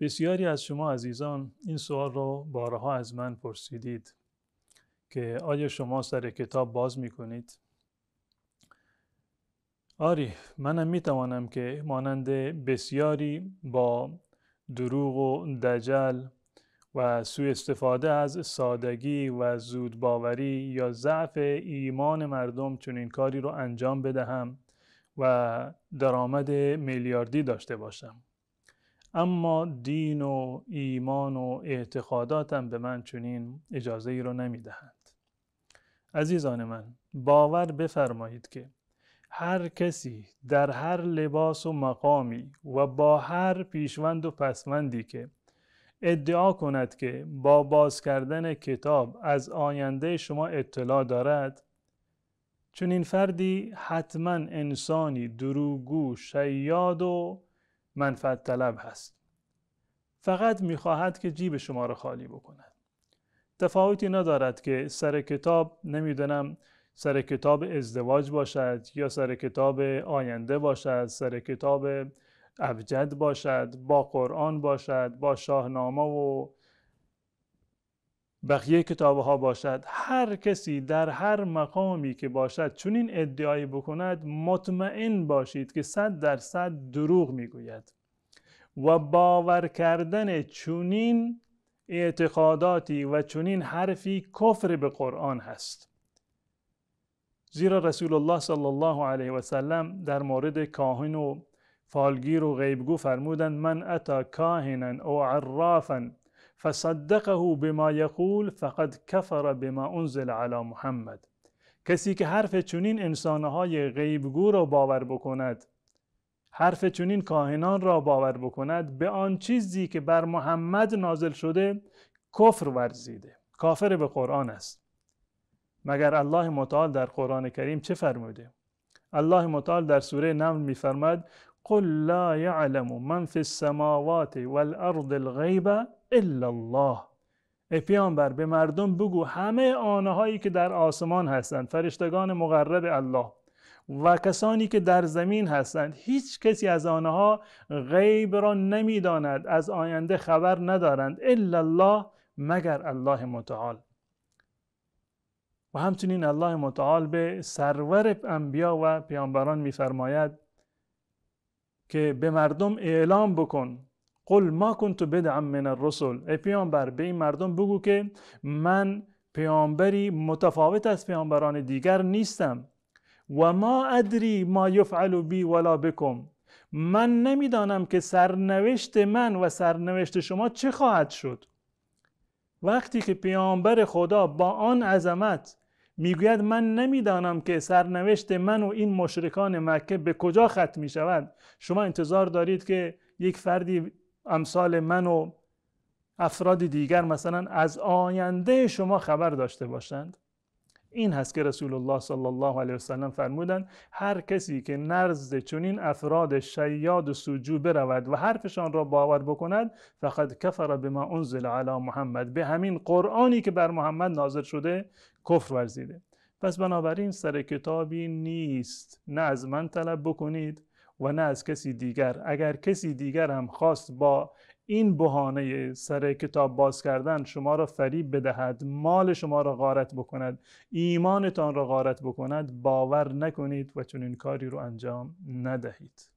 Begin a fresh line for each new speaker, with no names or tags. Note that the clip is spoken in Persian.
بسیاری از شما عزیزان این سوال را بارها از من پرسیدید که آیا شما سر کتاب باز می کنید؟ آری منم می توانم که مانند بسیاری با دروغ و دجل و سوء استفاده از سادگی و زودباوری یا ضعف ایمان مردم چنین کاری رو انجام بدهم و درآمد میلیاردی داشته باشم اما دین و ایمان و اعتقاداتم به من چنین اجازه ای رو نمیدهند عزیزان من باور بفرمایید که هر کسی در هر لباس و مقامی و با هر پیشوند و پسوندی که ادعا کند که با باز کردن کتاب از آینده شما اطلاع دارد چون این فردی حتما انسانی دروگو شیاد و منفعت طلب هست فقط میخواهد که جیب شما را خالی بکند تفاوتی ندارد که سر کتاب نمیدانم سر کتاب ازدواج باشد یا سر کتاب آینده باشد سر کتاب ابجد باشد با قرآن باشد با شاهنامه و بقیه کتاب ها باشد هر کسی در هر مقامی که باشد چنین ادعایی بکند مطمئن باشید که صد درصد دروغ میگوید و باور کردن چونین اعتقاداتی و چونین حرفی کفر به قرآن هست زیرا رسول الله صلی الله علیه و سلم در مورد کاهن و فالگیر و غیبگو فرمودند من اتا کاهنا او عرافا فصدقه بما یقول فقد کفر بما انزل علی محمد کسی که حرف چنین انسانهای غیبگو را باور بکند حرف چنین کاهنان را باور بکند به آن چیزی که بر محمد نازل شده کفر ورزیده کافر به قرآن است مگر الله متعال در قرآن کریم چه فرموده الله متعال در سوره نمل فرمد، قل لا يعلم من في السماوات والارض الغيب الا الله ای پیامبر به مردم بگو همه آنهایی که در آسمان هستند فرشتگان مقرب الله و کسانی که در زمین هستند هیچ کسی از آنها غیب را نمیداند از آینده خبر ندارند الا الله مگر الله متعال و همچنین الله متعال به سرور انبیا و پیامبران میفرماید که به مردم اعلام بکن قل ما کنت بدعا من الرسل ای پیامبر به این مردم بگو که من پیامبری متفاوت از پیامبران دیگر نیستم و ما ادری ما یفعل بی ولا بکم من نمیدانم که سرنوشت من و سرنوشت شما چه خواهد شد وقتی که پیامبر خدا با آن عظمت میگوید من نمیدانم که سرنوشت من و این مشرکان مکه به کجا ختم می شود شما انتظار دارید که یک فردی امثال من و افراد دیگر مثلا از آینده شما خبر داشته باشند این هست که رسول الله صلی الله علیه سلم فرمودند: هر کسی که نزد چنین افراد شیاد و سوجو برود و حرفشان را باور بکند فقط کفر به ما انزل علی محمد به همین قرآنی که بر محمد نازل شده کفر ورزیده پس بنابراین سر کتابی نیست نه از من طلب بکنید و نه از کسی دیگر اگر کسی دیگر هم خواست با این بهانه سر کتاب باز کردن شما را فریب بدهد مال شما را غارت بکند ایمانتان را غارت بکند باور نکنید و چنین کاری رو انجام ندهید